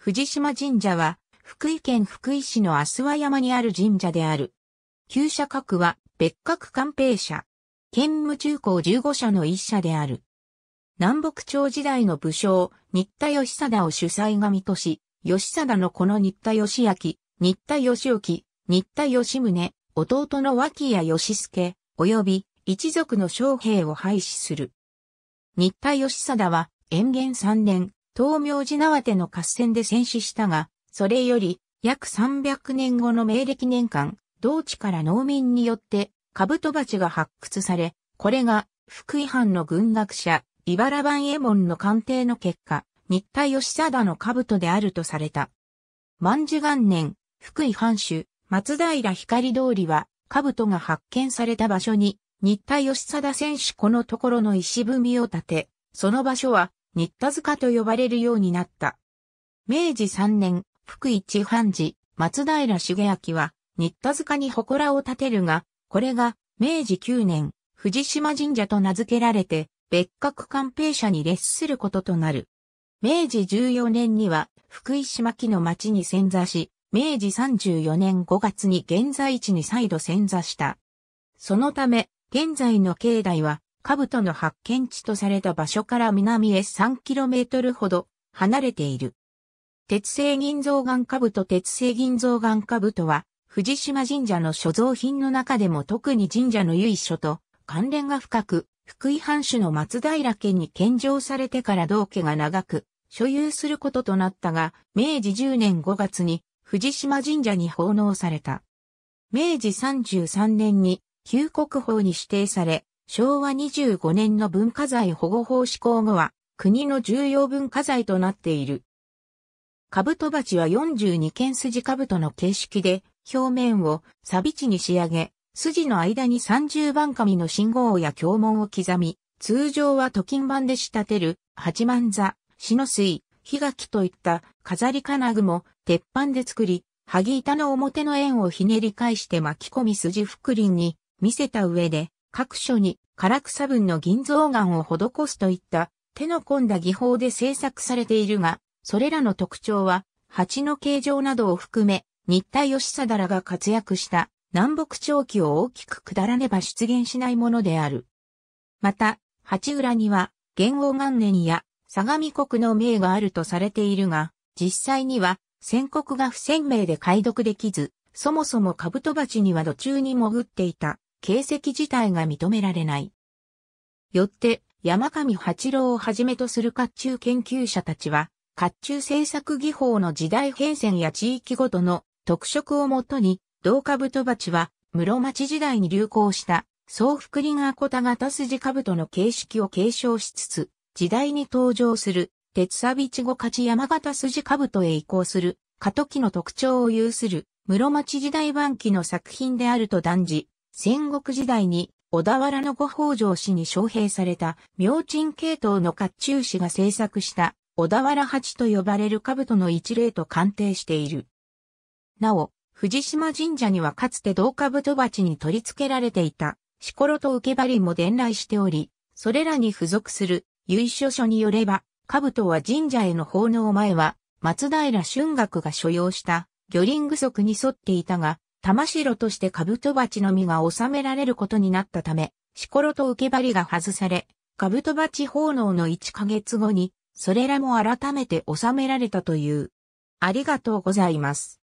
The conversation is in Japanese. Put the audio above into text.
藤島神社は、福井県福井市の阿諏訪山にある神社である。旧社格は、別格官兵社。県務中高15社の一社である。南北朝時代の武将、新田義貞を主催が見とし、義貞のこの新田義明、新田義興、新田義宗、弟の脇谷義助、及び一族の将兵を廃止する。新田義貞は、延元3年、東明寺縄手の合戦で戦死したが、それより約300年後の明暦年間、同地から農民によってカブトバチが発掘され、これが福井藩の軍学者、茨番右衛門の鑑定の結果、新田義貞の兜であるとされた。万寿元年、福井藩主、松平光通りは、兜が発見された場所に、新田義貞選手このところの石踏みを立て、その場所は、新田塚と呼ばれるようになった。明治3年、福一藩寺、松平茂明は、新田塚に祠を建てるが、これが、明治9年、藤島神社と名付けられて、別格官兵社に列することとなる。明治14年には、福井島木の町に潜座し、明治34年5月に現在地に再度潜座した。そのため、現在の境内は、兜の発見地とされた場所から南へ 3km ほど離れている。鉄製銀蔵岩兜鉄製銀蔵岩兜は、藤島神社の所蔵品の中でも特に神社の由緒と関連が深く、福井藩主の松平家に献上されてから同家が長く、所有することとなったが、明治10年5月に藤島神社に奉納された。明治33年に旧国宝に指定され、昭和25年の文化財保護法施行後は、国の重要文化財となっている。兜鉢トバは42件筋兜の形式で、表面をサビ地に仕上げ、筋の間に30番紙の信号や経文を刻み、通常は時金版で仕立てる、八幡座、篠水、火垣といった飾り金具も鉄板で作り、萩板の表の円をひねり返して巻き込み筋覆輪に見せた上で各所に唐草分の銀像岩を施すといった手の込んだ技法で制作されているが、それらの特徴は、蜂の形状などを含め、新田義貞らが活躍した南北長期を大きく下らねば出現しないものである。また、蜂裏には、元王元年や相模国の名があるとされているが、実際には、戦国が不鮮明で解読できず、そもそもカブトバチには土中に潜っていた形跡自体が認められない。よって、山上八郎をはじめとする甲冑研究者たちは、甲冑製作技法の時代変遷や地域ごとの特色をもとに、銅兜鉢は室町時代に流行した総福利が小田型筋兜の形式を継承しつつ、時代に登場する鉄錆ビちご勝ち山形筋兜へ移行する過渡期の特徴を有する室町時代晩期の作品であると断じ、戦国時代に小田原の御北条氏に招聘された明鎮系統の甲冑氏が制作した小田原八と呼ばれる兜の一例と鑑定している。なお、藤島神社にはかつて銅兜鉢に取り付けられていた、しころと受け針も伝来しており、それらに付属する由緒書によれば、兜は神社への奉納前は、松平春学が所要した魚輪具足に沿っていたが、玉城としてカブトバチの実が収められることになったため、しころと受け針が外され、カブトバチ奉納の1ヶ月後に、それらも改めて収められたという。ありがとうございます。